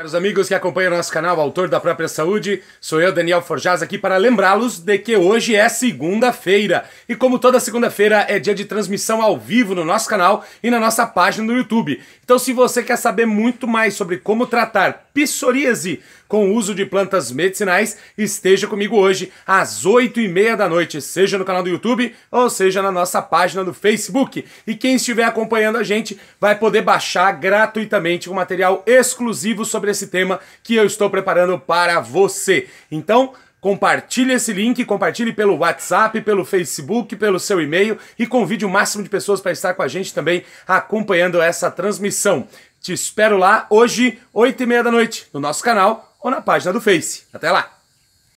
Caros amigos que acompanham nosso canal Autor da Própria Saúde, sou eu, Daniel Forjaz, aqui para lembrá-los de que hoje é segunda-feira. E como toda segunda-feira é dia de transmissão ao vivo no nosso canal e na nossa página no YouTube. Então, se você quer saber muito mais sobre como tratar psoríase com o uso de plantas medicinais, esteja comigo hoje às 8h30 da noite, seja no canal do YouTube ou seja na nossa página do Facebook. E quem estiver acompanhando a gente vai poder baixar gratuitamente um material exclusivo sobre esse tema que eu estou preparando para você. Então, Compartilhe esse link, compartilhe pelo WhatsApp, pelo Facebook, pelo seu e-mail e convide o máximo de pessoas para estar com a gente também acompanhando essa transmissão. Te espero lá hoje, 8 e meia da noite, no nosso canal ou na página do Face. Até lá!